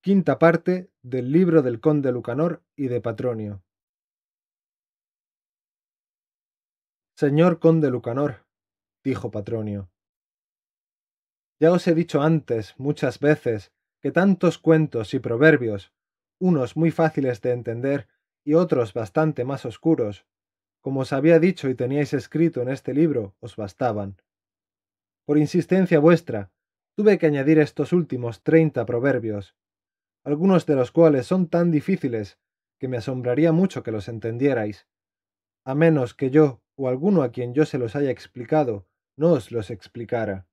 quinta parte del libro del conde Lucanor y de Patronio. Señor conde Lucanor, dijo Patronio, ya os he dicho antes muchas veces que tantos cuentos y proverbios, unos muy fáciles de entender y otros bastante más oscuros, como os había dicho y teníais escrito en este libro, os bastaban. Por insistencia vuestra, tuve que añadir estos últimos treinta proverbios, algunos de los cuales son tan difíciles que me asombraría mucho que los entendierais, a menos que yo o alguno a quien yo se los haya explicado no os los explicara.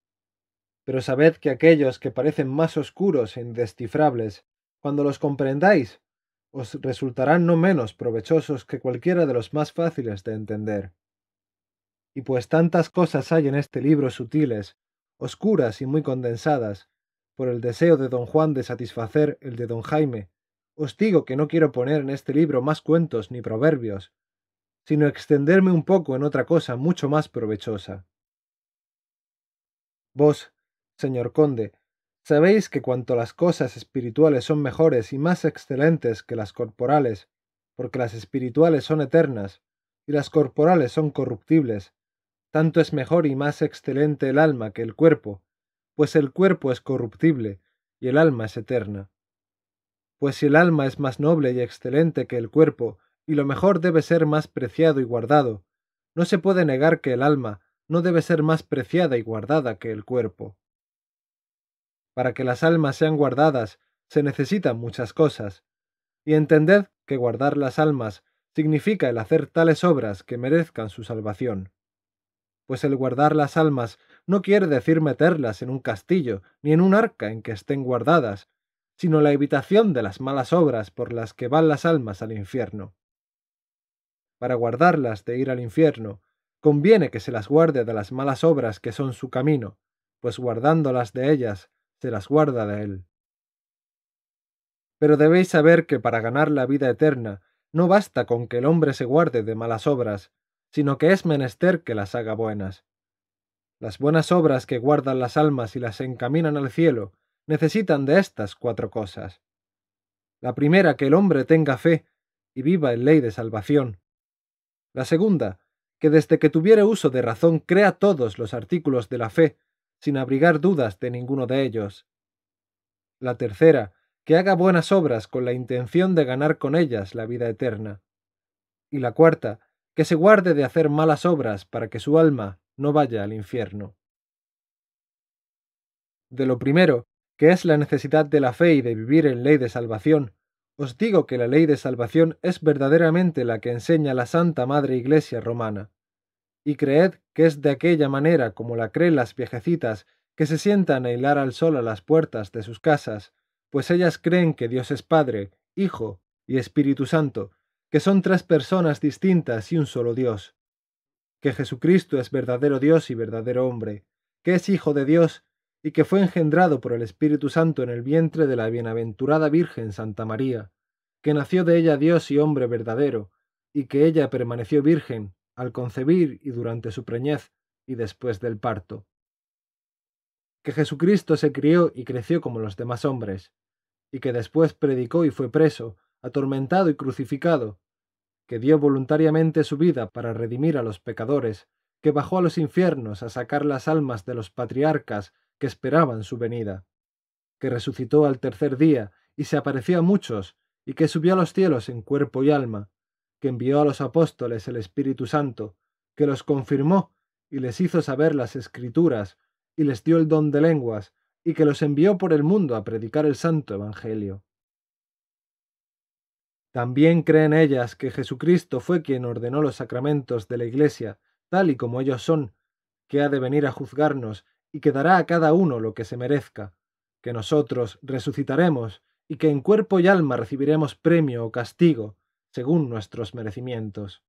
Pero sabed que aquellos que parecen más oscuros e indescifrables, cuando los comprendáis, os resultarán no menos provechosos que cualquiera de los más fáciles de entender. Y pues tantas cosas hay en este libro sutiles, oscuras y muy condensadas, por el deseo de don Juan de satisfacer el de don Jaime, os digo que no quiero poner en este libro más cuentos ni proverbios, sino extenderme un poco en otra cosa mucho más provechosa. Vos, señor conde, sabéis que cuanto las cosas espirituales son mejores y más excelentes que las corporales, porque las espirituales son eternas y las corporales son corruptibles, tanto es mejor y más excelente el alma que el cuerpo, pues el cuerpo es corruptible y el alma es eterna. Pues si el alma es más noble y excelente que el cuerpo, y lo mejor debe ser más preciado y guardado, no se puede negar que el alma no debe ser más preciada y guardada que el cuerpo. Para que las almas sean guardadas se necesitan muchas cosas, y entended que guardar las almas significa el hacer tales obras que merezcan su salvación. Pues el guardar las almas no quiere decir meterlas en un castillo, ni en un arca en que estén guardadas, sino la evitación de las malas obras por las que van las almas al infierno. Para guardarlas de ir al infierno, conviene que se las guarde de las malas obras que son su camino, pues guardándolas de ellas, se las guarda de él. Pero debéis saber que para ganar la vida eterna, no basta con que el hombre se guarde de malas obras, sino que es menester que las haga buenas. Las buenas obras que guardan las almas y las encaminan al cielo necesitan de estas cuatro cosas. La primera, que el hombre tenga fe y viva en ley de salvación. La segunda, que desde que tuviere uso de razón crea todos los artículos de la fe, sin abrigar dudas de ninguno de ellos. La tercera, que haga buenas obras con la intención de ganar con ellas la vida eterna. Y la cuarta, que se guarde de hacer malas obras para que su alma, no vaya al infierno. De lo primero, que es la necesidad de la fe y de vivir en ley de salvación, os digo que la ley de salvación es verdaderamente la que enseña la Santa Madre Iglesia Romana. Y creed que es de aquella manera como la creen las viejecitas que se sientan a hilar al sol a las puertas de sus casas, pues ellas creen que Dios es Padre, Hijo y Espíritu Santo, que son tres personas distintas y un solo Dios que Jesucristo es verdadero Dios y verdadero hombre, que es Hijo de Dios y que fue engendrado por el Espíritu Santo en el vientre de la bienaventurada Virgen Santa María, que nació de ella Dios y hombre verdadero, y que ella permaneció virgen al concebir y durante su preñez y después del parto. Que Jesucristo se crió y creció como los demás hombres, y que después predicó y fue preso, atormentado y crucificado, que dio voluntariamente su vida para redimir a los pecadores, que bajó a los infiernos a sacar las almas de los patriarcas que esperaban su venida, que resucitó al tercer día y se apareció a muchos, y que subió a los cielos en cuerpo y alma, que envió a los apóstoles el Espíritu Santo, que los confirmó y les hizo saber las escrituras, y les dio el don de lenguas, y que los envió por el mundo a predicar el santo Evangelio. También creen ellas que Jesucristo fue quien ordenó los sacramentos de la Iglesia, tal y como ellos son, que ha de venir a juzgarnos y que dará a cada uno lo que se merezca, que nosotros resucitaremos y que en cuerpo y alma recibiremos premio o castigo, según nuestros merecimientos.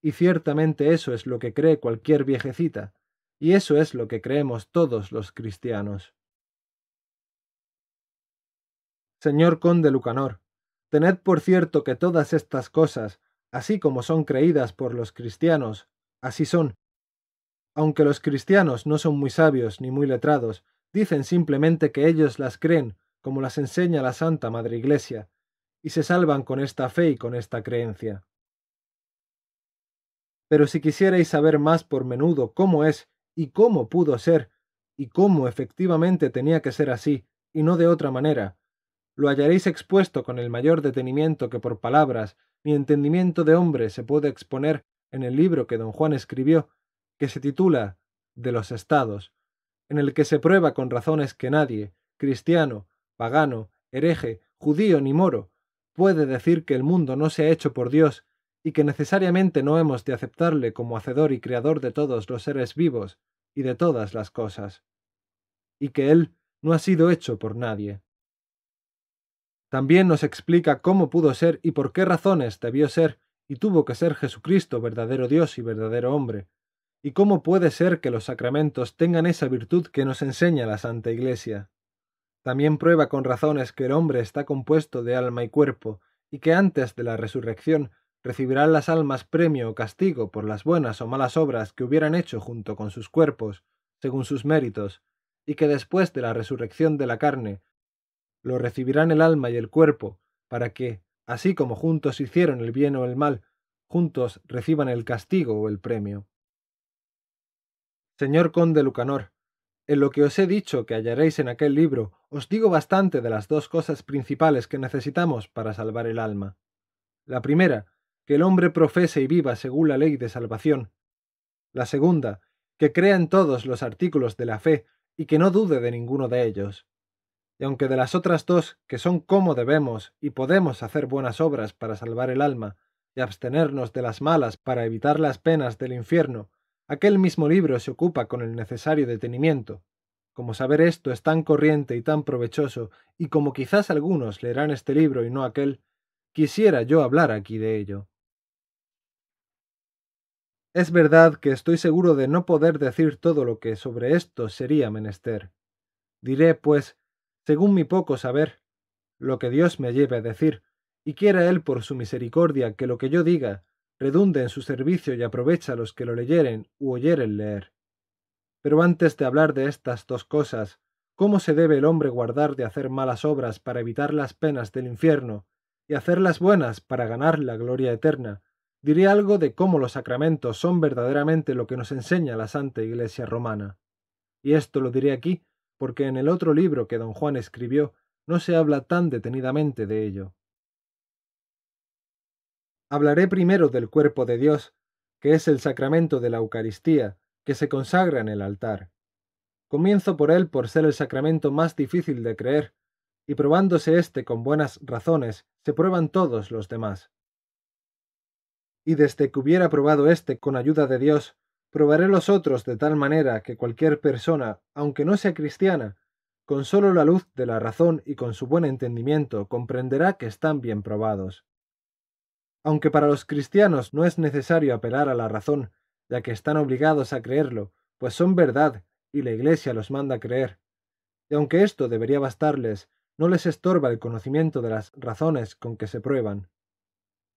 Y ciertamente eso es lo que cree cualquier viejecita, y eso es lo que creemos todos los cristianos. Señor conde Lucanor, Tened por cierto que todas estas cosas, así como son creídas por los cristianos, así son. Aunque los cristianos no son muy sabios ni muy letrados, dicen simplemente que ellos las creen, como las enseña la Santa Madre Iglesia, y se salvan con esta fe y con esta creencia. Pero si quisierais saber más por menudo cómo es y cómo pudo ser, y cómo efectivamente tenía que ser así, y no de otra manera, lo hallaréis expuesto con el mayor detenimiento que por palabras ni entendimiento de hombre se puede exponer en el libro que don Juan escribió, que se titula De los Estados, en el que se prueba con razones que nadie, cristiano, pagano, hereje, judío ni moro, puede decir que el mundo no se ha hecho por Dios y que necesariamente no hemos de aceptarle como hacedor y creador de todos los seres vivos y de todas las cosas, y que Él no ha sido hecho por nadie. También nos explica cómo pudo ser y por qué razones debió ser y tuvo que ser Jesucristo verdadero Dios y verdadero hombre, y cómo puede ser que los sacramentos tengan esa virtud que nos enseña la Santa Iglesia. También prueba con razones que el hombre está compuesto de alma y cuerpo, y que antes de la resurrección recibirán las almas premio o castigo por las buenas o malas obras que hubieran hecho junto con sus cuerpos, según sus méritos, y que después de la resurrección de la carne lo recibirán el alma y el cuerpo, para que, así como juntos hicieron el bien o el mal, juntos reciban el castigo o el premio. Señor conde Lucanor, en lo que os he dicho que hallaréis en aquel libro, os digo bastante de las dos cosas principales que necesitamos para salvar el alma. La primera, que el hombre profese y viva según la ley de salvación. La segunda, que crea en todos los artículos de la fe y que no dude de ninguno de ellos y aunque de las otras dos, que son cómo debemos y podemos hacer buenas obras para salvar el alma, y abstenernos de las malas para evitar las penas del infierno, aquel mismo libro se ocupa con el necesario detenimiento. Como saber esto es tan corriente y tan provechoso, y como quizás algunos leerán este libro y no aquel, quisiera yo hablar aquí de ello. Es verdad que estoy seguro de no poder decir todo lo que sobre esto sería menester. Diré, pues, según mi poco saber, lo que Dios me lleve a decir, y quiera Él por su misericordia que lo que yo diga redunde en su servicio y aprovecha a los que lo leyeren u oyeren leer. Pero antes de hablar de estas dos cosas, ¿cómo se debe el hombre guardar de hacer malas obras para evitar las penas del infierno y hacer las buenas para ganar la gloria eterna? Diré algo de cómo los sacramentos son verdaderamente lo que nos enseña la Santa Iglesia Romana. Y esto lo diré aquí, porque en el otro libro que don Juan escribió no se habla tan detenidamente de ello. Hablaré primero del cuerpo de Dios, que es el sacramento de la Eucaristía, que se consagra en el altar. Comienzo por él por ser el sacramento más difícil de creer, y probándose éste con buenas razones, se prueban todos los demás. Y desde que hubiera probado éste con ayuda de Dios Probaré los otros de tal manera que cualquier persona, aunque no sea cristiana, con sólo la luz de la razón y con su buen entendimiento comprenderá que están bien probados. Aunque para los cristianos no es necesario apelar a la razón, ya que están obligados a creerlo, pues son verdad y la Iglesia los manda a creer. Y aunque esto debería bastarles, no les estorba el conocimiento de las razones con que se prueban.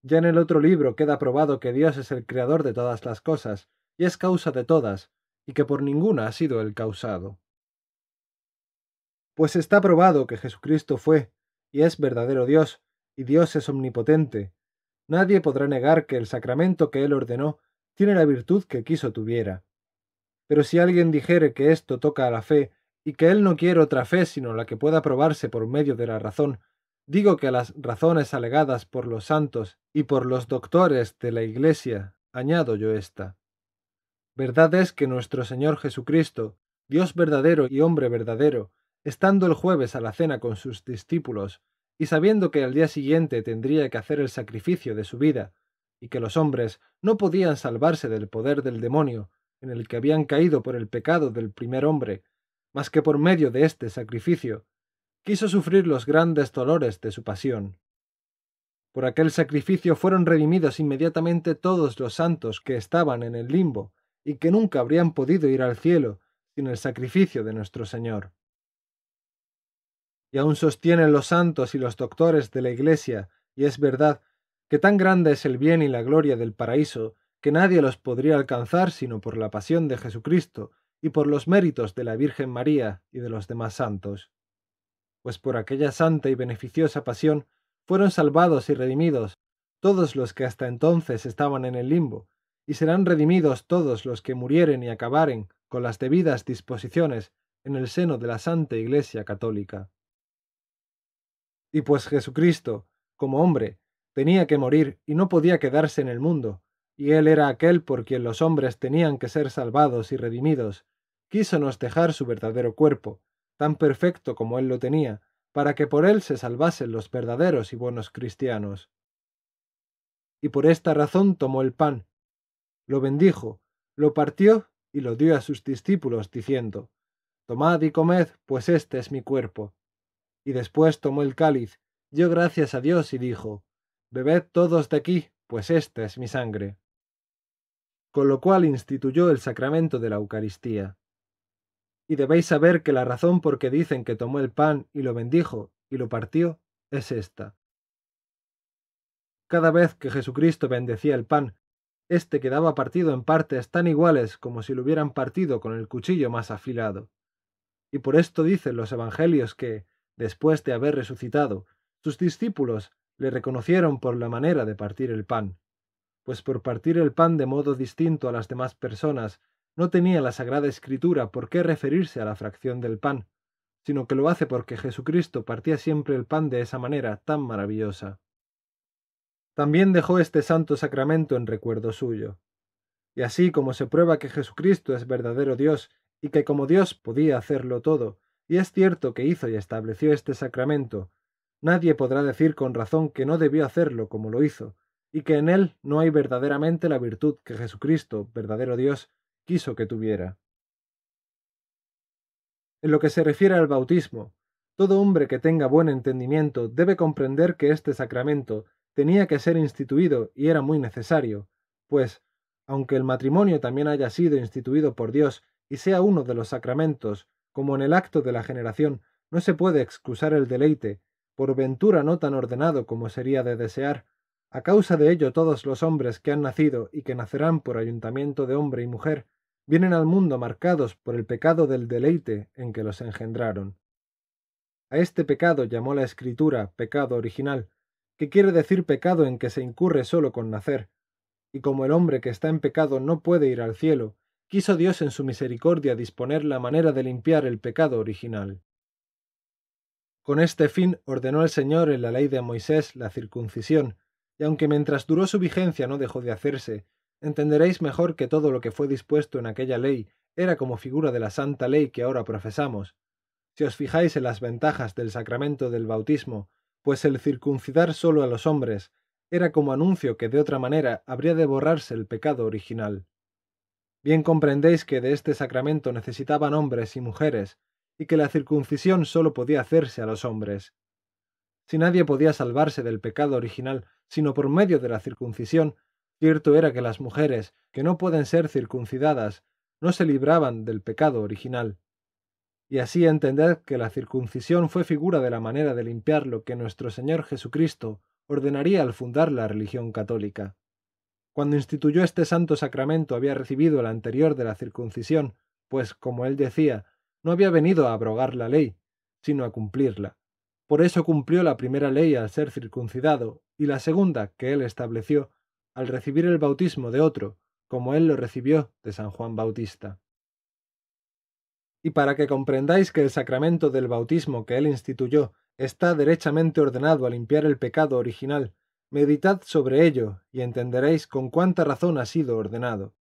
Ya en el otro libro queda probado que Dios es el creador de todas las cosas, y es causa de todas, y que por ninguna ha sido el causado. Pues está probado que Jesucristo fue, y es verdadero Dios, y Dios es omnipotente. Nadie podrá negar que el sacramento que él ordenó tiene la virtud que quiso tuviera. Pero si alguien dijere que esto toca a la fe, y que él no quiere otra fe sino la que pueda probarse por medio de la razón, digo que a las razones alegadas por los santos y por los doctores de la Iglesia añado yo esta. Verdad es que nuestro Señor Jesucristo, Dios verdadero y hombre verdadero, estando el jueves a la cena con sus discípulos, y sabiendo que al día siguiente tendría que hacer el sacrificio de su vida, y que los hombres no podían salvarse del poder del demonio, en el que habían caído por el pecado del primer hombre, más que por medio de este sacrificio, quiso sufrir los grandes dolores de su pasión. Por aquel sacrificio fueron redimidos inmediatamente todos los santos que estaban en el limbo, y que nunca habrían podido ir al cielo sin el sacrificio de nuestro Señor. Y aún sostienen los santos y los doctores de la Iglesia, y es verdad, que tan grande es el bien y la gloria del paraíso, que nadie los podría alcanzar sino por la pasión de Jesucristo y por los méritos de la Virgen María y de los demás santos. Pues por aquella santa y beneficiosa pasión fueron salvados y redimidos todos los que hasta entonces estaban en el limbo, y serán redimidos todos los que murieren y acabaren con las debidas disposiciones en el seno de la Santa Iglesia Católica. Y pues Jesucristo, como hombre, tenía que morir y no podía quedarse en el mundo, y él era aquel por quien los hombres tenían que ser salvados y redimidos, quiso nos dejar su verdadero cuerpo, tan perfecto como él lo tenía, para que por él se salvasen los verdaderos y buenos cristianos. Y por esta razón tomó el pan, lo bendijo, lo partió y lo dio a sus discípulos, diciendo, Tomad y comed, pues este es mi cuerpo. Y después tomó el cáliz, dio gracias a Dios y dijo, Bebed todos de aquí, pues esta es mi sangre. Con lo cual instituyó el sacramento de la Eucaristía. Y debéis saber que la razón por que dicen que tomó el pan y lo bendijo y lo partió es esta. Cada vez que Jesucristo bendecía el pan este quedaba partido en partes tan iguales como si lo hubieran partido con el cuchillo más afilado. Y por esto dicen los evangelios que, después de haber resucitado, sus discípulos le reconocieron por la manera de partir el pan, pues por partir el pan de modo distinto a las demás personas no tenía la Sagrada Escritura por qué referirse a la fracción del pan, sino que lo hace porque Jesucristo partía siempre el pan de esa manera tan maravillosa también dejó este santo sacramento en recuerdo suyo. Y así como se prueba que Jesucristo es verdadero Dios y que como Dios podía hacerlo todo, y es cierto que hizo y estableció este sacramento, nadie podrá decir con razón que no debió hacerlo como lo hizo, y que en él no hay verdaderamente la virtud que Jesucristo, verdadero Dios, quiso que tuviera. En lo que se refiere al bautismo, todo hombre que tenga buen entendimiento debe comprender que este sacramento tenía que ser instituido y era muy necesario, pues, aunque el matrimonio también haya sido instituido por Dios y sea uno de los sacramentos, como en el acto de la generación, no se puede excusar el deleite, por ventura no tan ordenado como sería de desear, a causa de ello todos los hombres que han nacido y que nacerán por ayuntamiento de hombre y mujer, vienen al mundo marcados por el pecado del deleite en que los engendraron. A este pecado llamó la escritura pecado original, que quiere decir pecado en que se incurre solo con nacer. Y como el hombre que está en pecado no puede ir al cielo, quiso Dios en su misericordia disponer la manera de limpiar el pecado original. Con este fin ordenó el Señor en la ley de Moisés la circuncisión, y aunque mientras duró su vigencia no dejó de hacerse, entenderéis mejor que todo lo que fue dispuesto en aquella ley era como figura de la santa ley que ahora profesamos. Si os fijáis en las ventajas del sacramento del bautismo, pues el circuncidar solo a los hombres era como anuncio que de otra manera habría de borrarse el pecado original. Bien comprendéis que de este sacramento necesitaban hombres y mujeres, y que la circuncisión sólo podía hacerse a los hombres. Si nadie podía salvarse del pecado original sino por medio de la circuncisión, cierto era que las mujeres, que no pueden ser circuncidadas, no se libraban del pecado original y así entended que la circuncisión fue figura de la manera de limpiar lo que nuestro Señor Jesucristo ordenaría al fundar la religión católica. Cuando instituyó este santo sacramento había recibido el anterior de la circuncisión, pues, como él decía, no había venido a abrogar la ley, sino a cumplirla. Por eso cumplió la primera ley al ser circuncidado, y la segunda, que él estableció, al recibir el bautismo de otro, como él lo recibió de San Juan Bautista y para que comprendáis que el sacramento del bautismo que él instituyó está derechamente ordenado a limpiar el pecado original, meditad sobre ello y entenderéis con cuánta razón ha sido ordenado.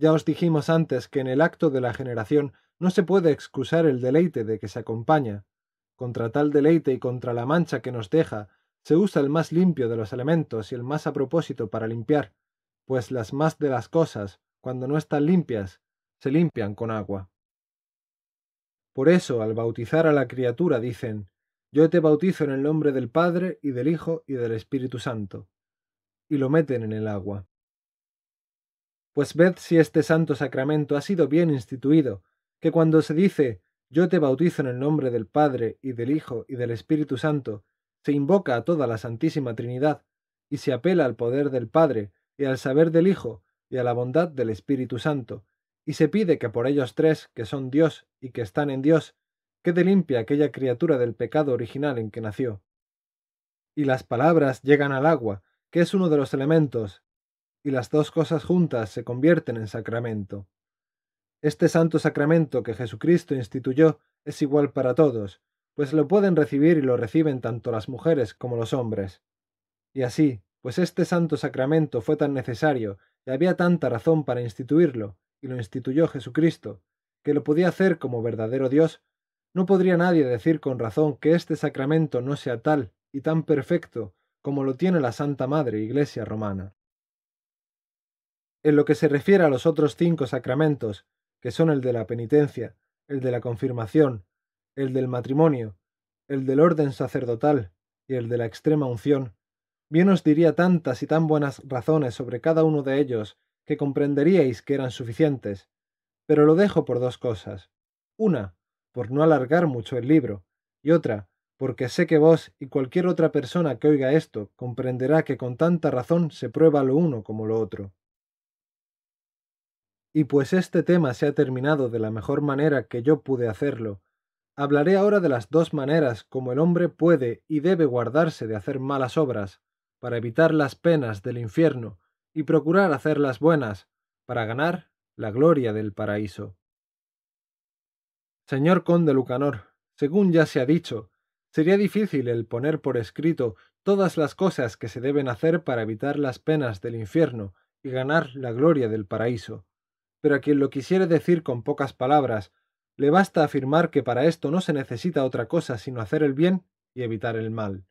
Ya os dijimos antes que en el acto de la generación no se puede excusar el deleite de que se acompaña. Contra tal deleite y contra la mancha que nos deja, se usa el más limpio de los elementos y el más a propósito para limpiar, pues las más de las cosas, cuando no están limpias, se limpian con agua. Por eso, al bautizar a la criatura, dicen, Yo te bautizo en el nombre del Padre y del Hijo y del Espíritu Santo, y lo meten en el agua. Pues ved si este santo sacramento ha sido bien instituido, que cuando se dice, Yo te bautizo en el nombre del Padre y del Hijo y del Espíritu Santo, se invoca a toda la Santísima Trinidad, y se apela al poder del Padre, y al saber del Hijo, y a la bondad del Espíritu Santo, y se pide que por ellos tres, que son Dios y que están en Dios, quede limpia aquella criatura del pecado original en que nació. Y las palabras llegan al agua, que es uno de los elementos, y las dos cosas juntas se convierten en sacramento. Este santo sacramento que Jesucristo instituyó es igual para todos, pues lo pueden recibir y lo reciben tanto las mujeres como los hombres. Y así, pues este santo sacramento fue tan necesario y había tanta razón para instituirlo, y lo instituyó Jesucristo, que lo podía hacer como verdadero Dios, no podría nadie decir con razón que este sacramento no sea tal y tan perfecto como lo tiene la Santa Madre Iglesia Romana. En lo que se refiere a los otros cinco sacramentos, que son el de la penitencia, el de la confirmación, el del matrimonio, el del orden sacerdotal y el de la extrema unción, bien os diría tantas y tan buenas razones sobre cada uno de ellos que comprenderíais que eran suficientes, pero lo dejo por dos cosas. Una, por no alargar mucho el libro, y otra, porque sé que vos y cualquier otra persona que oiga esto comprenderá que con tanta razón se prueba lo uno como lo otro. Y pues este tema se ha terminado de la mejor manera que yo pude hacerlo, hablaré ahora de las dos maneras como el hombre puede y debe guardarse de hacer malas obras, para evitar las penas del infierno y procurar hacer las buenas para ganar la gloria del paraíso. Señor conde Lucanor, según ya se ha dicho, sería difícil el poner por escrito todas las cosas que se deben hacer para evitar las penas del infierno y ganar la gloria del paraíso. Pero a quien lo quisiere decir con pocas palabras, le basta afirmar que para esto no se necesita otra cosa sino hacer el bien y evitar el mal.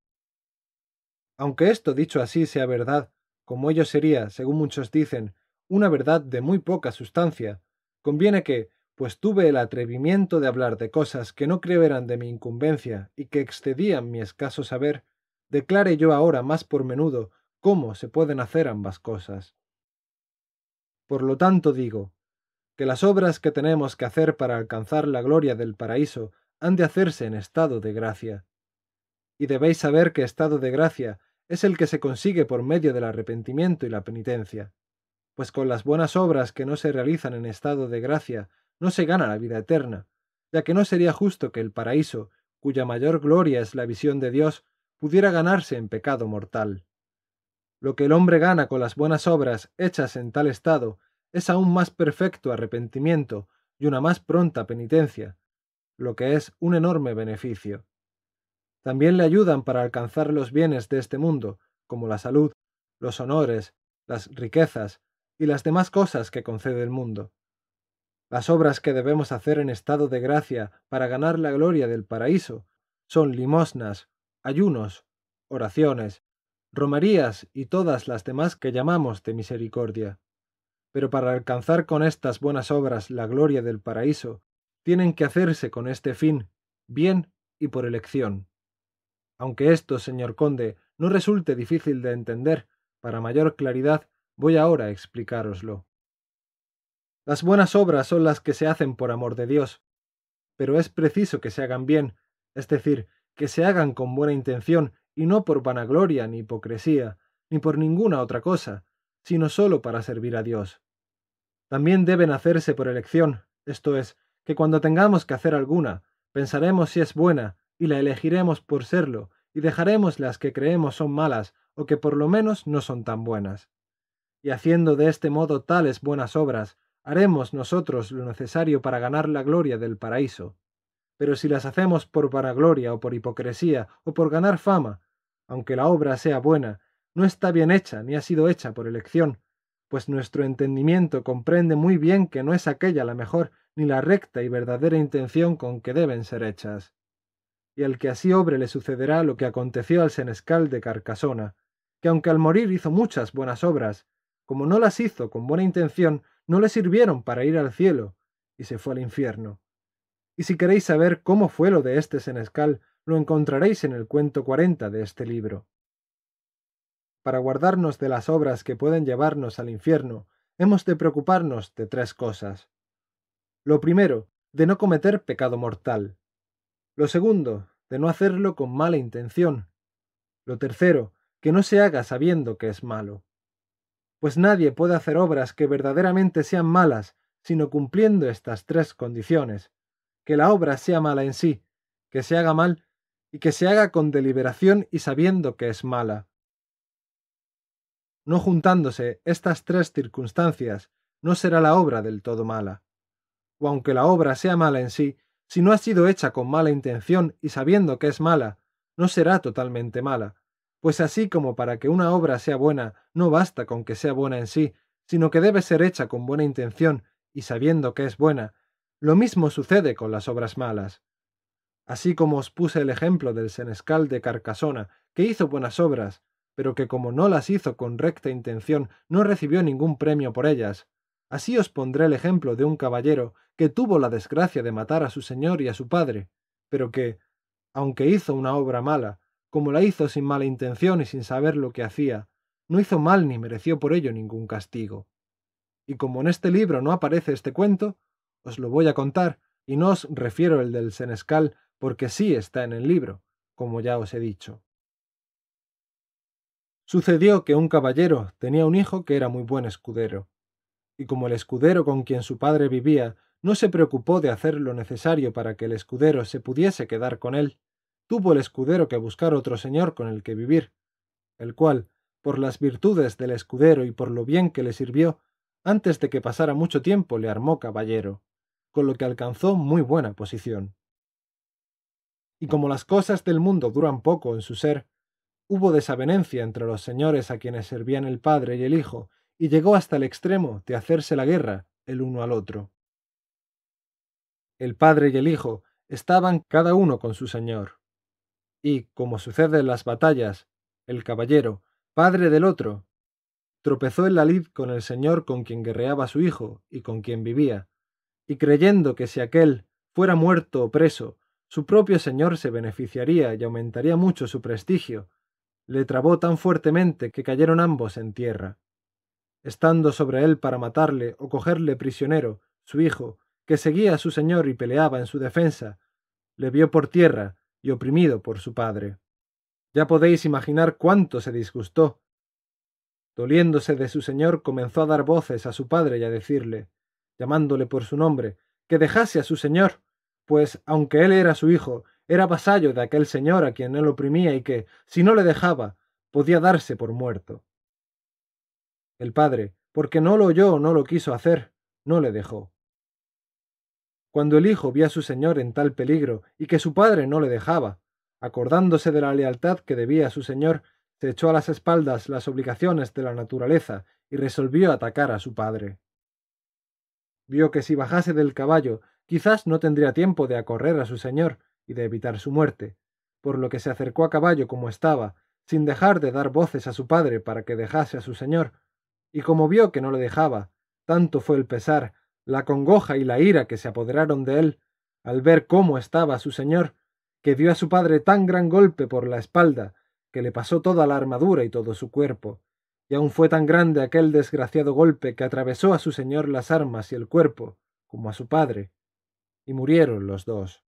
Aunque esto dicho así sea verdad, como ello sería, según muchos dicen, una verdad de muy poca sustancia, conviene que, pues tuve el atrevimiento de hablar de cosas que no creo eran de mi incumbencia y que excedían mi escaso saber, declare yo ahora más por menudo cómo se pueden hacer ambas cosas. Por lo tanto digo, que las obras que tenemos que hacer para alcanzar la gloria del paraíso han de hacerse en estado de gracia. Y debéis saber que estado de gracia es el que se consigue por medio del arrepentimiento y la penitencia, pues con las buenas obras que no se realizan en estado de gracia no se gana la vida eterna, ya que no sería justo que el paraíso, cuya mayor gloria es la visión de Dios, pudiera ganarse en pecado mortal. Lo que el hombre gana con las buenas obras hechas en tal estado es aún más perfecto arrepentimiento y una más pronta penitencia, lo que es un enorme beneficio. También le ayudan para alcanzar los bienes de este mundo, como la salud, los honores, las riquezas y las demás cosas que concede el mundo. Las obras que debemos hacer en estado de gracia para ganar la gloria del paraíso son limosnas, ayunos, oraciones, romerías y todas las demás que llamamos de misericordia. Pero para alcanzar con estas buenas obras la gloria del paraíso, tienen que hacerse con este fin, bien y por elección. Aunque esto, señor conde, no resulte difícil de entender, para mayor claridad voy ahora a explicároslo. Las buenas obras son las que se hacen por amor de Dios, pero es preciso que se hagan bien, es decir, que se hagan con buena intención y no por vanagloria ni hipocresía, ni por ninguna otra cosa, sino sólo para servir a Dios. También deben hacerse por elección, esto es, que cuando tengamos que hacer alguna, pensaremos si es buena y la elegiremos por serlo, y dejaremos las que creemos son malas, o que por lo menos no son tan buenas. Y haciendo de este modo tales buenas obras, haremos nosotros lo necesario para ganar la gloria del paraíso. Pero si las hacemos por vanagloria o por hipocresía o por ganar fama, aunque la obra sea buena, no está bien hecha ni ha sido hecha por elección, pues nuestro entendimiento comprende muy bien que no es aquella la mejor ni la recta y verdadera intención con que deben ser hechas y al que así obre le sucederá lo que aconteció al senescal de Carcasona, que aunque al morir hizo muchas buenas obras, como no las hizo con buena intención, no le sirvieron para ir al cielo, y se fue al infierno. Y si queréis saber cómo fue lo de este senescal, lo encontraréis en el cuento cuarenta de este libro. Para guardarnos de las obras que pueden llevarnos al infierno, hemos de preocuparnos de tres cosas. Lo primero, de no cometer pecado mortal. Lo segundo, de no hacerlo con mala intención. Lo tercero, que no se haga sabiendo que es malo. Pues nadie puede hacer obras que verdaderamente sean malas, sino cumpliendo estas tres condiciones. Que la obra sea mala en sí, que se haga mal y que se haga con deliberación y sabiendo que es mala. No juntándose estas tres circunstancias, no será la obra del todo mala. O aunque la obra sea mala en sí, si no ha sido hecha con mala intención y sabiendo que es mala, no será totalmente mala, pues así como para que una obra sea buena, no basta con que sea buena en sí, sino que debe ser hecha con buena intención y sabiendo que es buena, lo mismo sucede con las obras malas. Así como os puse el ejemplo del senescal de Carcasona, que hizo buenas obras, pero que como no las hizo con recta intención, no recibió ningún premio por ellas, Así os pondré el ejemplo de un caballero que tuvo la desgracia de matar a su señor y a su padre, pero que, aunque hizo una obra mala, como la hizo sin mala intención y sin saber lo que hacía, no hizo mal ni mereció por ello ningún castigo. Y como en este libro no aparece este cuento, os lo voy a contar y no os refiero el del senescal porque sí está en el libro, como ya os he dicho. Sucedió que un caballero tenía un hijo que era muy buen escudero, y como el escudero con quien su padre vivía no se preocupó de hacer lo necesario para que el escudero se pudiese quedar con él, tuvo el escudero que buscar otro señor con el que vivir, el cual, por las virtudes del escudero y por lo bien que le sirvió, antes de que pasara mucho tiempo le armó caballero, con lo que alcanzó muy buena posición. Y como las cosas del mundo duran poco en su ser, hubo desavenencia entre los señores a quienes servían el padre y el hijo, y llegó hasta el extremo de hacerse la guerra el uno al otro. El padre y el hijo estaban cada uno con su señor. Y, como sucede en las batallas, el caballero, padre del otro, tropezó en la lid con el señor con quien guerreaba su hijo y con quien vivía, y creyendo que si aquel fuera muerto o preso, su propio señor se beneficiaría y aumentaría mucho su prestigio, le trabó tan fuertemente que cayeron ambos en tierra estando sobre él para matarle o cogerle prisionero, su hijo, que seguía a su señor y peleaba en su defensa, le vio por tierra y oprimido por su padre. Ya podéis imaginar cuánto se disgustó. Doliéndose de su señor, comenzó a dar voces a su padre y a decirle, llamándole por su nombre, que dejase a su señor, pues aunque él era su hijo, era vasallo de aquel señor a quien él oprimía y que, si no le dejaba, podía darse por muerto el Padre, porque no lo oyó, no lo quiso hacer, no le dejó. Cuando el hijo vio a su señor en tal peligro y que su padre no le dejaba, acordándose de la lealtad que debía a su señor, se echó a las espaldas las obligaciones de la naturaleza y resolvió atacar a su padre. Vio que si bajase del caballo, quizás no tendría tiempo de acorrer a su señor y de evitar su muerte, por lo que se acercó a caballo como estaba, sin dejar de dar voces a su padre para que dejase a su señor, y como vio que no lo dejaba, tanto fue el pesar, la congoja y la ira que se apoderaron de él, al ver cómo estaba su señor, que dio a su padre tan gran golpe por la espalda, que le pasó toda la armadura y todo su cuerpo, y aun fue tan grande aquel desgraciado golpe que atravesó a su señor las armas y el cuerpo, como a su padre, y murieron los dos.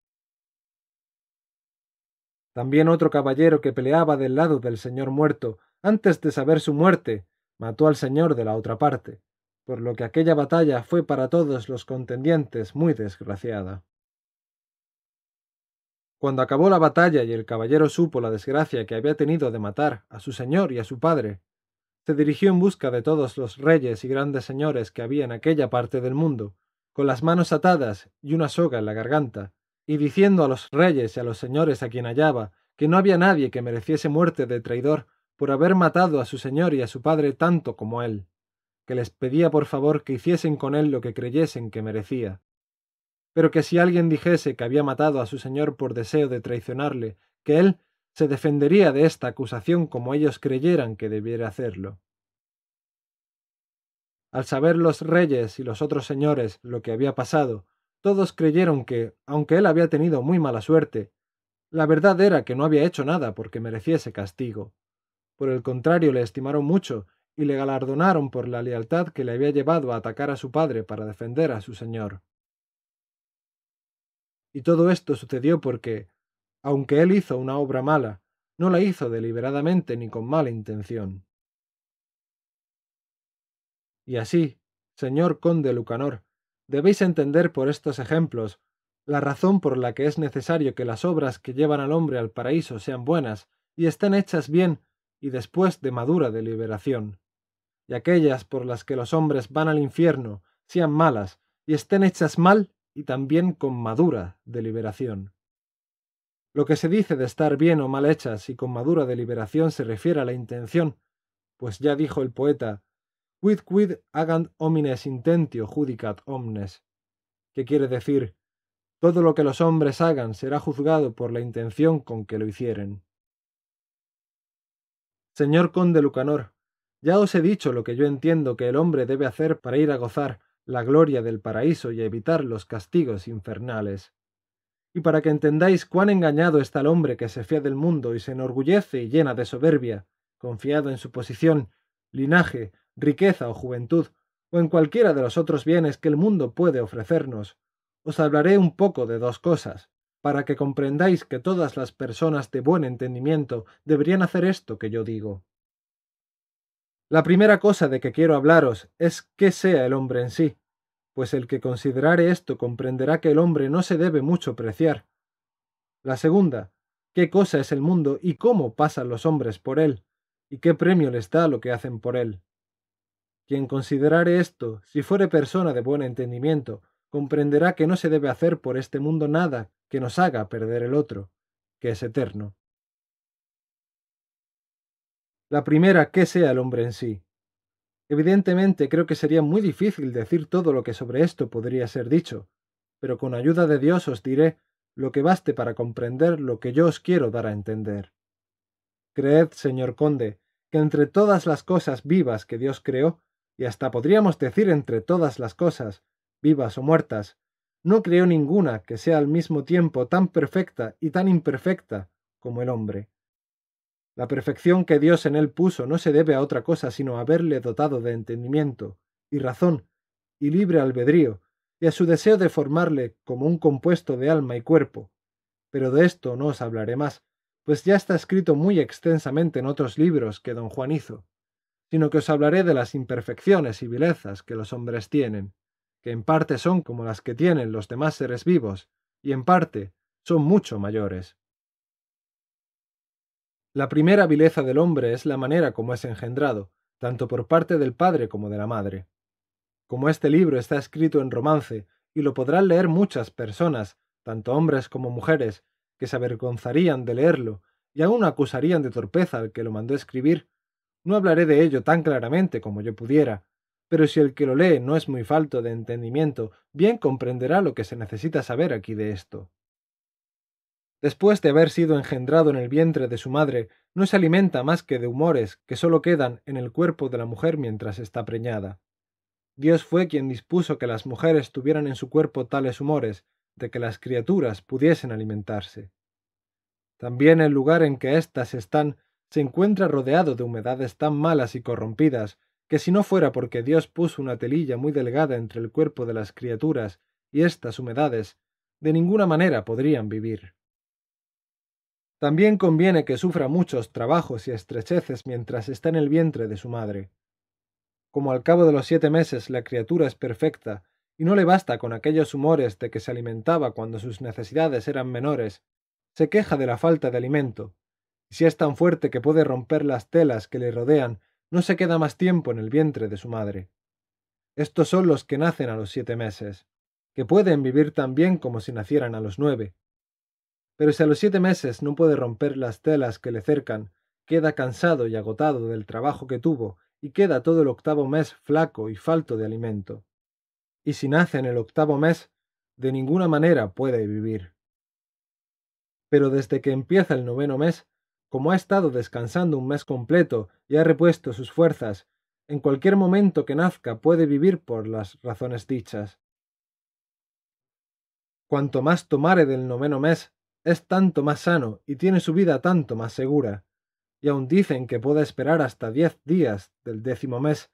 También otro caballero que peleaba del lado del señor muerto, antes de saber su muerte, mató al señor de la otra parte, por lo que aquella batalla fue para todos los contendientes muy desgraciada. Cuando acabó la batalla y el caballero supo la desgracia que había tenido de matar a su señor y a su padre, se dirigió en busca de todos los reyes y grandes señores que había en aquella parte del mundo, con las manos atadas y una soga en la garganta, y diciendo a los reyes y a los señores a quien hallaba que no había nadie que mereciese muerte de traidor por haber matado a su señor y a su padre tanto como él, que les pedía por favor que hiciesen con él lo que creyesen que merecía, pero que si alguien dijese que había matado a su señor por deseo de traicionarle, que él se defendería de esta acusación como ellos creyeran que debiera hacerlo. Al saber los reyes y los otros señores lo que había pasado, todos creyeron que, aunque él había tenido muy mala suerte, la verdad era que no había hecho nada porque mereciese castigo. Por el contrario, le estimaron mucho y le galardonaron por la lealtad que le había llevado a atacar a su padre para defender a su señor. Y todo esto sucedió porque, aunque él hizo una obra mala, no la hizo deliberadamente ni con mala intención. Y así, señor conde Lucanor, debéis entender por estos ejemplos la razón por la que es necesario que las obras que llevan al hombre al paraíso sean buenas y estén hechas bien y después de madura deliberación. Y aquellas por las que los hombres van al infierno sean malas y estén hechas mal y también con madura deliberación. Lo que se dice de estar bien o mal hechas y con madura deliberación se refiere a la intención, pues ya dijo el poeta quid quid agant homines intentio judicat omnes, que quiere decir todo lo que los hombres hagan será juzgado por la intención con que lo hicieren. Señor conde Lucanor, ya os he dicho lo que yo entiendo que el hombre debe hacer para ir a gozar la gloria del paraíso y evitar los castigos infernales. Y para que entendáis cuán engañado está el hombre que se fía del mundo y se enorgullece y llena de soberbia, confiado en su posición, linaje, riqueza o juventud, o en cualquiera de los otros bienes que el mundo puede ofrecernos, os hablaré un poco de dos cosas, para que comprendáis que todas las personas de buen entendimiento deberían hacer esto que yo digo. La primera cosa de que quiero hablaros es qué sea el hombre en sí, pues el que considerare esto comprenderá que el hombre no se debe mucho preciar. La segunda, qué cosa es el mundo y cómo pasan los hombres por él, y qué premio les da lo que hacen por él. Quien considerare esto, si fuere persona de buen entendimiento, comprenderá que no se debe hacer por este mundo nada que nos haga perder el otro, que es eterno. La primera, ¿qué sea el hombre en sí? Evidentemente creo que sería muy difícil decir todo lo que sobre esto podría ser dicho, pero con ayuda de Dios os diré lo que baste para comprender lo que yo os quiero dar a entender. Creed, señor conde, que entre todas las cosas vivas que Dios creó, y hasta podríamos decir entre todas las cosas vivas o muertas, no creo ninguna que sea al mismo tiempo tan perfecta y tan imperfecta como el hombre. La perfección que Dios en él puso no se debe a otra cosa sino a haberle dotado de entendimiento y razón y libre albedrío y a su deseo de formarle como un compuesto de alma y cuerpo. Pero de esto no os hablaré más, pues ya está escrito muy extensamente en otros libros que don Juan hizo, sino que os hablaré de las imperfecciones y vilezas que los hombres tienen que en parte son como las que tienen los demás seres vivos, y en parte son mucho mayores. La primera vileza del hombre es la manera como es engendrado, tanto por parte del padre como de la madre. Como este libro está escrito en romance, y lo podrán leer muchas personas, tanto hombres como mujeres, que se avergonzarían de leerlo, y aún acusarían de torpeza al que lo mandó escribir, no hablaré de ello tan claramente como yo pudiera, pero si el que lo lee no es muy falto de entendimiento, bien comprenderá lo que se necesita saber aquí de esto. Después de haber sido engendrado en el vientre de su madre, no se alimenta más que de humores que sólo quedan en el cuerpo de la mujer mientras está preñada. Dios fue quien dispuso que las mujeres tuvieran en su cuerpo tales humores, de que las criaturas pudiesen alimentarse. También el lugar en que éstas están se encuentra rodeado de humedades tan malas y corrompidas que si no fuera porque Dios puso una telilla muy delgada entre el cuerpo de las criaturas y estas humedades, de ninguna manera podrían vivir. También conviene que sufra muchos trabajos y estrecheces mientras está en el vientre de su madre. Como al cabo de los siete meses la criatura es perfecta y no le basta con aquellos humores de que se alimentaba cuando sus necesidades eran menores, se queja de la falta de alimento, y si es tan fuerte que puede romper las telas que le rodean no se queda más tiempo en el vientre de su madre. Estos son los que nacen a los siete meses, que pueden vivir tan bien como si nacieran a los nueve. Pero si a los siete meses no puede romper las telas que le cercan, queda cansado y agotado del trabajo que tuvo y queda todo el octavo mes flaco y falto de alimento. Y si nace en el octavo mes, de ninguna manera puede vivir. Pero desde que empieza el noveno mes, como ha estado descansando un mes completo y ha repuesto sus fuerzas, en cualquier momento que nazca puede vivir por las razones dichas. Cuanto más tomare del noveno mes, es tanto más sano y tiene su vida tanto más segura. Y aun dicen que puede esperar hasta diez días del décimo mes,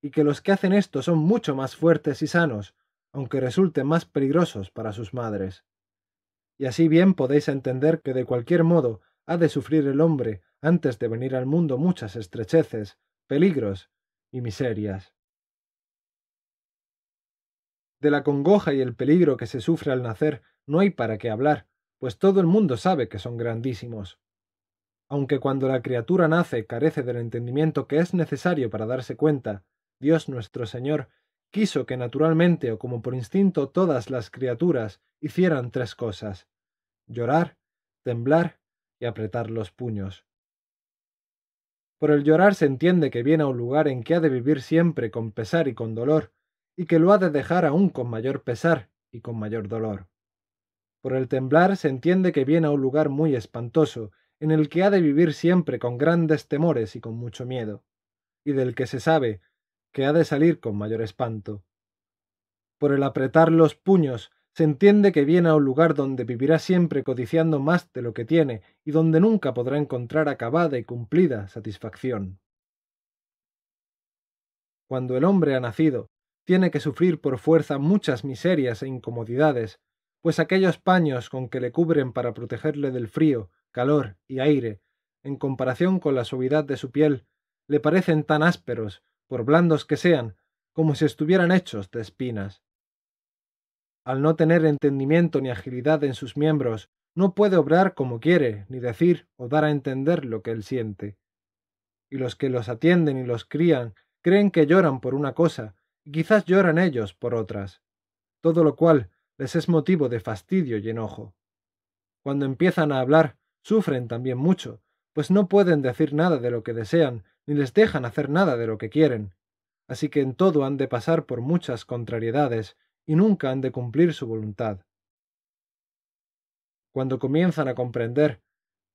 y que los que hacen esto son mucho más fuertes y sanos, aunque resulten más peligrosos para sus madres. Y así bien podéis entender que de cualquier modo ha de sufrir el hombre antes de venir al mundo muchas estrecheces, peligros y miserias. De la congoja y el peligro que se sufre al nacer no hay para qué hablar, pues todo el mundo sabe que son grandísimos. Aunque cuando la criatura nace carece del entendimiento que es necesario para darse cuenta, Dios nuestro Señor quiso que naturalmente o como por instinto todas las criaturas hicieran tres cosas llorar, temblar y apretar los puños. Por el llorar se entiende que viene a un lugar en que ha de vivir siempre con pesar y con dolor, y que lo ha de dejar aún con mayor pesar y con mayor dolor. Por el temblar se entiende que viene a un lugar muy espantoso, en el que ha de vivir siempre con grandes temores y con mucho miedo, y del que se sabe que ha de salir con mayor espanto. Por el apretar los puños se entiende que viene a un lugar donde vivirá siempre codiciando más de lo que tiene y donde nunca podrá encontrar acabada y cumplida satisfacción. Cuando el hombre ha nacido, tiene que sufrir por fuerza muchas miserias e incomodidades, pues aquellos paños con que le cubren para protegerle del frío, calor y aire, en comparación con la suavidad de su piel, le parecen tan ásperos, por blandos que sean, como si estuvieran hechos de espinas al no tener entendimiento ni agilidad en sus miembros, no puede obrar como quiere, ni decir o dar a entender lo que él siente. Y los que los atienden y los crían creen que lloran por una cosa, y quizás lloran ellos por otras, todo lo cual les es motivo de fastidio y enojo. Cuando empiezan a hablar, sufren también mucho, pues no pueden decir nada de lo que desean, ni les dejan hacer nada de lo que quieren. Así que en todo han de pasar por muchas contrariedades, y nunca han de cumplir su voluntad. Cuando comienzan a comprender,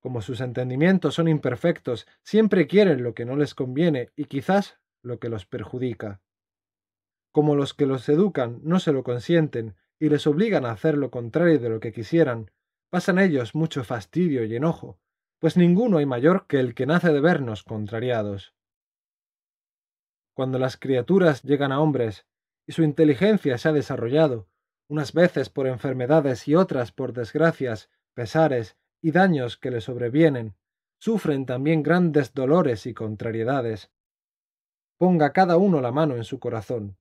como sus entendimientos son imperfectos, siempre quieren lo que no les conviene y quizás lo que los perjudica. Como los que los educan no se lo consienten y les obligan a hacer lo contrario de lo que quisieran, pasan ellos mucho fastidio y enojo, pues ninguno hay mayor que el que nace de vernos contrariados. Cuando las criaturas llegan a hombres y su inteligencia se ha desarrollado, unas veces por enfermedades y otras por desgracias, pesares y daños que le sobrevienen. Sufren también grandes dolores y contrariedades. Ponga cada uno la mano en su corazón.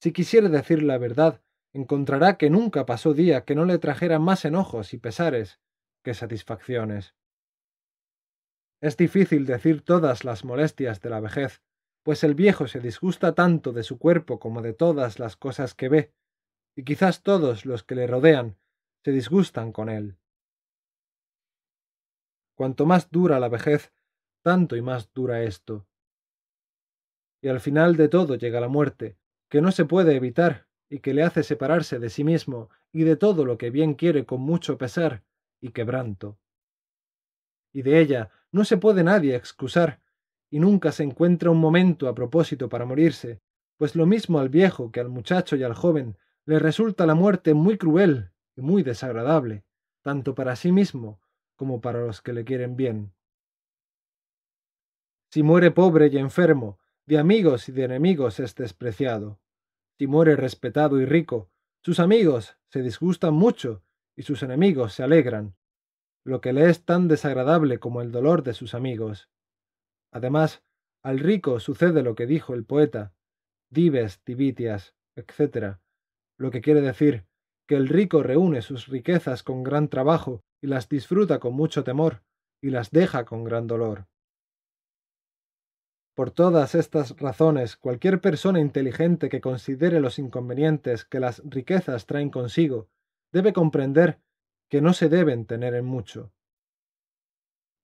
Si quisiere decir la verdad, encontrará que nunca pasó día que no le trajera más enojos y pesares que satisfacciones. Es difícil decir todas las molestias de la vejez, pues el viejo se disgusta tanto de su cuerpo como de todas las cosas que ve, y quizás todos los que le rodean se disgustan con él. Cuanto más dura la vejez, tanto y más dura esto. Y al final de todo llega la muerte, que no se puede evitar y que le hace separarse de sí mismo y de todo lo que bien quiere con mucho pesar y quebranto. Y de ella no se puede nadie excusar, y nunca se encuentra un momento a propósito para morirse, pues lo mismo al viejo que al muchacho y al joven le resulta la muerte muy cruel y muy desagradable, tanto para sí mismo como para los que le quieren bien. Si muere pobre y enfermo, de amigos y de enemigos es despreciado. Si muere respetado y rico, sus amigos se disgustan mucho y sus enemigos se alegran, lo que le es tan desagradable como el dolor de sus amigos. Además, al rico sucede lo que dijo el poeta, dives, divitias, etc. Lo que quiere decir que el rico reúne sus riquezas con gran trabajo y las disfruta con mucho temor y las deja con gran dolor. Por todas estas razones, cualquier persona inteligente que considere los inconvenientes que las riquezas traen consigo, debe comprender que no se deben tener en mucho.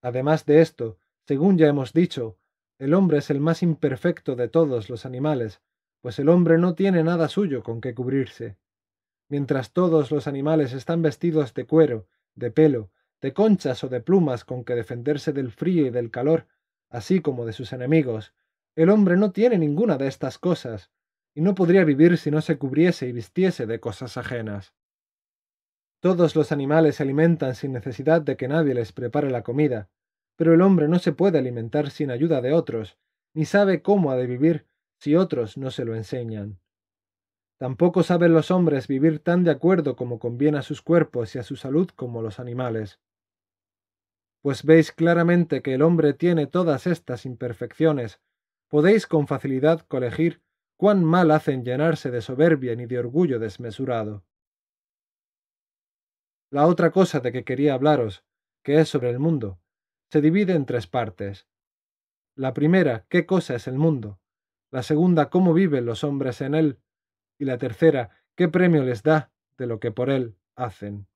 Además de esto, según ya hemos dicho, el hombre es el más imperfecto de todos los animales, pues el hombre no tiene nada suyo con que cubrirse. Mientras todos los animales están vestidos de cuero, de pelo, de conchas o de plumas con que defenderse del frío y del calor, así como de sus enemigos, el hombre no tiene ninguna de estas cosas, y no podría vivir si no se cubriese y vistiese de cosas ajenas. Todos los animales se alimentan sin necesidad de que nadie les prepare la comida, pero el hombre no se puede alimentar sin ayuda de otros, ni sabe cómo ha de vivir si otros no se lo enseñan. Tampoco saben los hombres vivir tan de acuerdo como conviene a sus cuerpos y a su salud como los animales. Pues veis claramente que el hombre tiene todas estas imperfecciones, podéis con facilidad colegir cuán mal hacen llenarse de soberbia ni de orgullo desmesurado. La otra cosa de que quería hablaros, que es sobre el mundo, se divide en tres partes. La primera, ¿qué cosa es el mundo? La segunda, ¿cómo viven los hombres en él? Y la tercera, ¿qué premio les da de lo que por él hacen?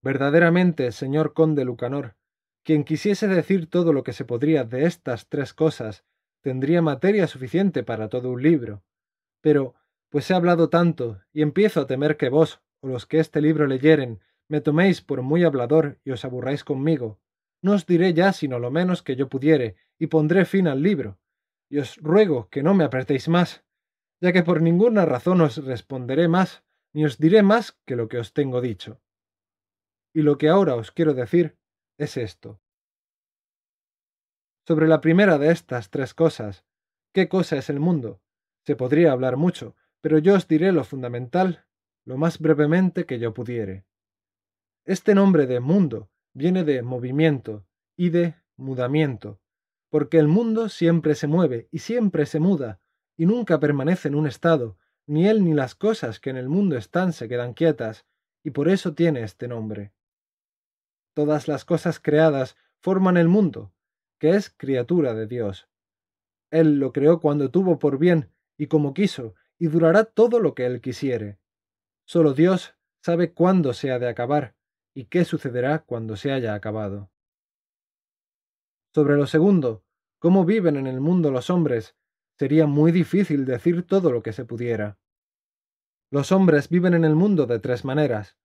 Verdaderamente, señor conde Lucanor, quien quisiese decir todo lo que se podría de estas tres cosas, tendría materia suficiente para todo un libro. Pero, pues he hablado tanto, y empiezo a temer que vos, o los que este libro leyeren, me toméis por muy hablador y os aburráis conmigo. No os diré ya sino lo menos que yo pudiere, y pondré fin al libro. Y os ruego que no me apretéis más, ya que por ninguna razón os responderé más, ni os diré más que lo que os tengo dicho. Y lo que ahora os quiero decir es esto. Sobre la primera de estas tres cosas, ¿qué cosa es el mundo? Se podría hablar mucho, pero yo os diré lo fundamental lo más brevemente que yo pudiere. Este nombre de mundo viene de movimiento y de mudamiento, porque el mundo siempre se mueve y siempre se muda, y nunca permanece en un estado, ni él ni las cosas que en el mundo están se quedan quietas, y por eso tiene este nombre. Todas las cosas creadas forman el mundo, que es criatura de Dios. Él lo creó cuando tuvo por bien y como quiso, y durará todo lo que él quisiere. Solo Dios sabe cuándo se ha de acabar, y qué sucederá cuando se haya acabado. Sobre lo segundo, cómo viven en el mundo los hombres, sería muy difícil decir todo lo que se pudiera. Los hombres viven en el mundo de tres maneras.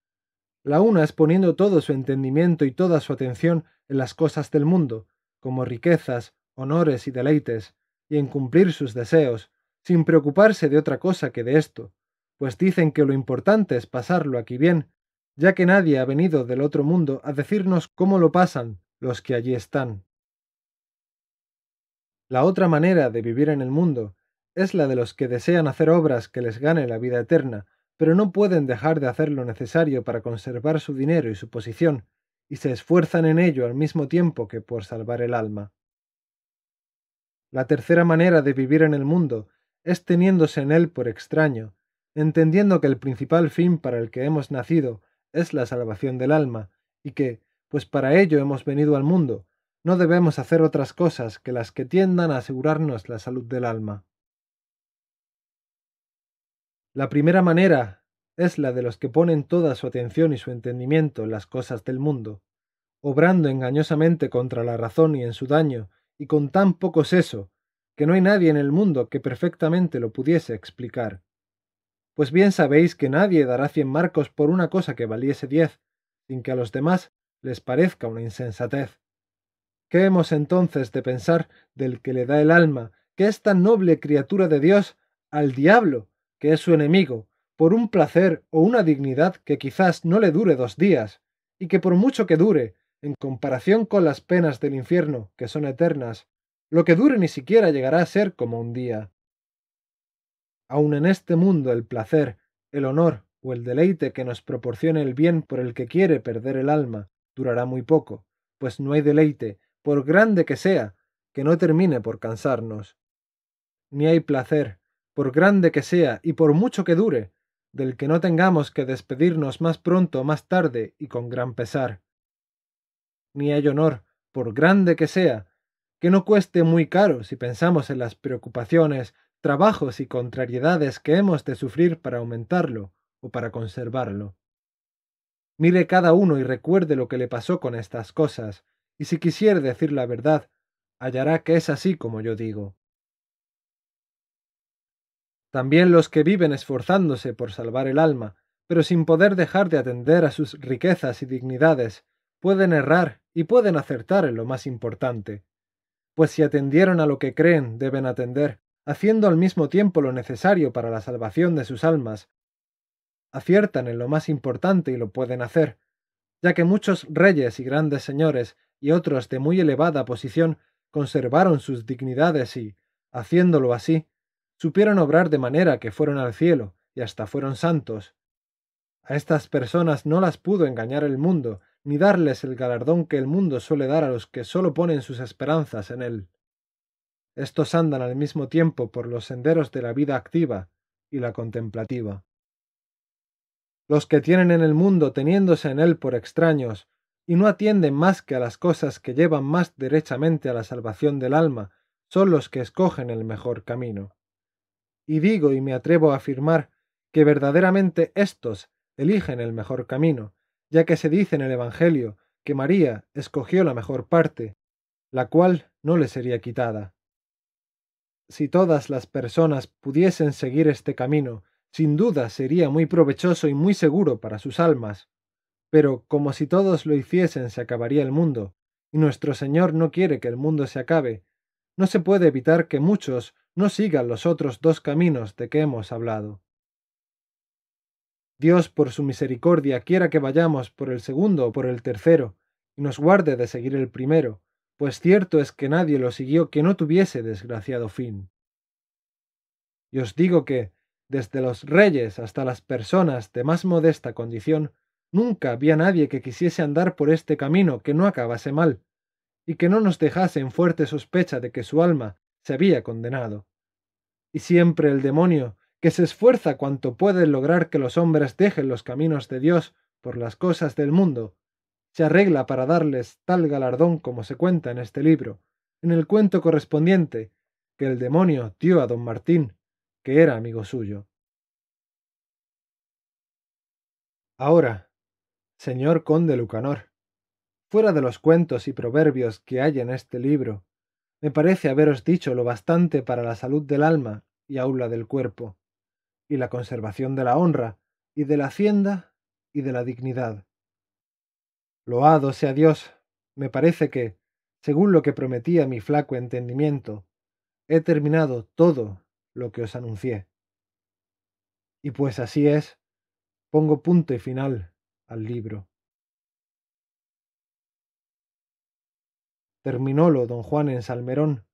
La una es poniendo todo su entendimiento y toda su atención en las cosas del mundo, como riquezas, honores y deleites, y en cumplir sus deseos, sin preocuparse de otra cosa que de esto, pues dicen que lo importante es pasarlo aquí bien ya que nadie ha venido del otro mundo a decirnos cómo lo pasan los que allí están. La otra manera de vivir en el mundo es la de los que desean hacer obras que les gane la vida eterna, pero no pueden dejar de hacer lo necesario para conservar su dinero y su posición, y se esfuerzan en ello al mismo tiempo que por salvar el alma. La tercera manera de vivir en el mundo es teniéndose en él por extraño, entendiendo que el principal fin para el que hemos nacido es la salvación del alma, y que, pues para ello hemos venido al mundo, no debemos hacer otras cosas que las que tiendan a asegurarnos la salud del alma. La primera manera es la de los que ponen toda su atención y su entendimiento en las cosas del mundo, obrando engañosamente contra la razón y en su daño, y con tan poco seso, que no hay nadie en el mundo que perfectamente lo pudiese explicar pues bien sabéis que nadie dará cien marcos por una cosa que valiese diez, sin que a los demás les parezca una insensatez. ¿Qué hemos entonces de pensar del que le da el alma, que esta noble criatura de Dios, al diablo, que es su enemigo, por un placer o una dignidad que quizás no le dure dos días, y que por mucho que dure, en comparación con las penas del infierno, que son eternas, lo que dure ni siquiera llegará a ser como un día aun en este mundo el placer, el honor o el deleite que nos proporcione el bien por el que quiere perder el alma, durará muy poco, pues no hay deleite, por grande que sea, que no termine por cansarnos. Ni hay placer, por grande que sea y por mucho que dure, del que no tengamos que despedirnos más pronto o más tarde y con gran pesar. Ni hay honor, por grande que sea, que no cueste muy caro si pensamos en las preocupaciones, trabajos y contrariedades que hemos de sufrir para aumentarlo o para conservarlo. Mire cada uno y recuerde lo que le pasó con estas cosas, y si quisiere decir la verdad, hallará que es así como yo digo. También los que viven esforzándose por salvar el alma, pero sin poder dejar de atender a sus riquezas y dignidades, pueden errar y pueden acertar en lo más importante, pues si atendieron a lo que creen deben atender, haciendo al mismo tiempo lo necesario para la salvación de sus almas, aciertan en lo más importante y lo pueden hacer, ya que muchos reyes y grandes señores y otros de muy elevada posición conservaron sus dignidades y, haciéndolo así, supieron obrar de manera que fueron al cielo y hasta fueron santos. A estas personas no las pudo engañar el mundo, ni darles el galardón que el mundo suele dar a los que sólo ponen sus esperanzas en él. Estos andan al mismo tiempo por los senderos de la vida activa y la contemplativa. Los que tienen en el mundo teniéndose en él por extraños, y no atienden más que a las cosas que llevan más derechamente a la salvación del alma, son los que escogen el mejor camino. Y digo y me atrevo a afirmar que verdaderamente éstos eligen el mejor camino, ya que se dice en el Evangelio que María escogió la mejor parte, la cual no le sería quitada. Si todas las personas pudiesen seguir este camino, sin duda sería muy provechoso y muy seguro para sus almas. Pero como si todos lo hiciesen se acabaría el mundo, y nuestro Señor no quiere que el mundo se acabe, no se puede evitar que muchos no sigan los otros dos caminos de que hemos hablado. Dios por su misericordia quiera que vayamos por el segundo o por el tercero, y nos guarde de seguir el primero, pues cierto es que nadie lo siguió que no tuviese desgraciado fin. Y os digo que, desde los reyes hasta las personas de más modesta condición, nunca había nadie que quisiese andar por este camino que no acabase mal, y que no nos dejase en fuerte sospecha de que su alma se había condenado. Y siempre el demonio, que se esfuerza cuanto puede lograr que los hombres dejen los caminos de Dios por las cosas del mundo, se arregla para darles tal galardón como se cuenta en este libro, en el cuento correspondiente que el demonio dio a don Martín, que era amigo suyo. Ahora, señor conde Lucanor, fuera de los cuentos y proverbios que hay en este libro, me parece haberos dicho lo bastante para la salud del alma y aula del cuerpo, y la conservación de la honra, y de la hacienda, y de la dignidad. Loado sea Dios. Me parece que, según lo que prometía mi flaco entendimiento, he terminado todo lo que os anuncié. Y pues así es, pongo punto y final al libro. Terminólo don Juan en Salmerón,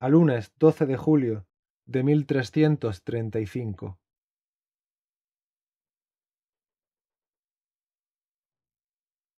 a lunes 12 de julio de 1335.